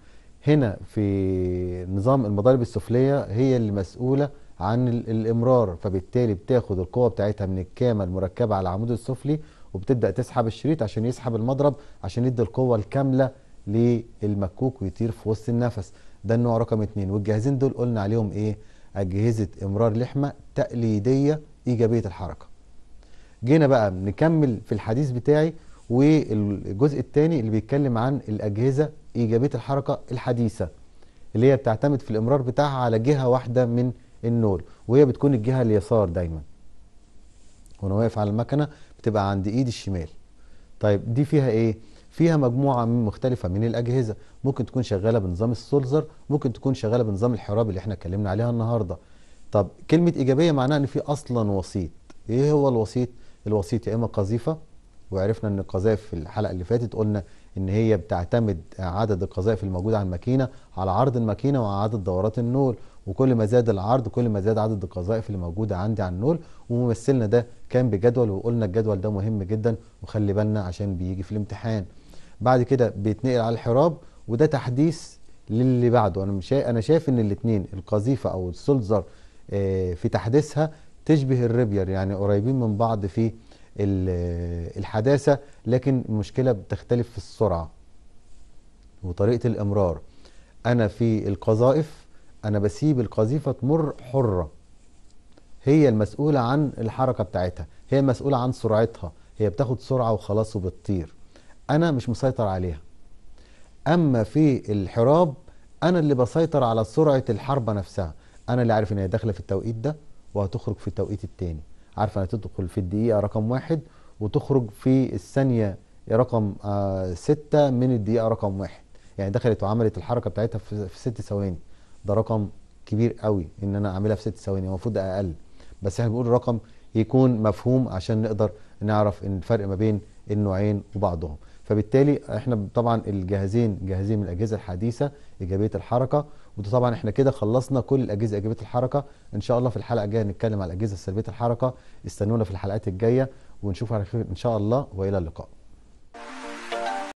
هنا في نظام المضارب السفليه هي اللي مسؤوله عن الامرار فبالتالي بتاخد القوه بتاعتها من الكامه المركبه على العمود السفلي وبتبدا تسحب الشريط عشان يسحب المضرب عشان يدي القوه الكامله للمكوك ويطير في وسط النفس ده النوع رقم اتنين والجهازين دول قلنا عليهم ايه اجهزه امرار لحمه تقليديه ايجابيه الحركه جينا بقى نكمل في الحديث بتاعي والجزء الثاني اللي بيتكلم عن الاجهزه ايجابيه الحركه الحديثه اللي هي بتعتمد في الامرار بتاعها على جهه واحده من النول وهي بتكون الجهه اليسار دايما وانا واقف على المكنه بتبقى عند ايدي الشمال طيب دي فيها ايه فيها مجموعة مختلفة من الأجهزة ممكن تكون شغالة بنظام السولزر ممكن تكون شغالة بنظام الحراب اللي احنا اتكلمنا عليها النهاردة طب كلمة إيجابية معناها إن في أصلا وسيط إيه هو الوسيط؟ الوسيط يا إما قذيفة وعرفنا إن القذائف في الحلقة اللي فاتت قلنا إن هي بتعتمد عدد القذائف الموجودة على الماكينة على عرض الماكينة وعدد دورات النول وكل ما زاد العرض كل ما زاد عدد القذائف اللي موجودة عندي على النول وممثلنا ده كان بجدول وقلنا الجدول ده مهم جدا وخلي بالنا عشان بيجي في الامتحان بعد كده بيتنقل على الحراب وده تحديث للي بعده انا مش انا شايف ان الاثنين القذيفه او السولزر آه، في تحديثها تشبه الريبير يعني قريبين من بعض في الحداثه لكن المشكله بتختلف في السرعه وطريقه الامرار انا في القذائف انا بسيب القذيفه تمر حره هي المسؤوله عن الحركه بتاعتها هي مسؤوله عن سرعتها هي بتاخد سرعه وخلاص وبتطير أنا مش مسيطر عليها أما في الحراب أنا اللي بسيطر على سرعة الحربة نفسها أنا اللي عارف إن هي داخلة في التوقيت ده وهتخرج في التوقيت التاني عارف أنا تدخل في الدقيقة رقم واحد وتخرج في الثانية رقم آه ستة من الدقيقة رقم واحد يعني دخلت وعملت الحركة بتاعتها في, في ست ثواني ده رقم كبير قوي إن أنا أعملها في ست ثواني المفروض أقل بس احنا بنقول رقم يكون مفهوم عشان نقدر نعرف ان الفرق ما بين النوعين وبعضهم فبالتالي احنا طبعا الجهازين جهازين من الاجهزه الحديثه ايجابيه الحركه وده طبعا احنا كده خلصنا كل الاجهزه ايجابيه الحركه ان شاء الله في الحلقه الجايه هنتكلم على الاجهزه سلبيه الحركه استنونا في الحلقات الجايه ونشوف ان شاء الله والى اللقاء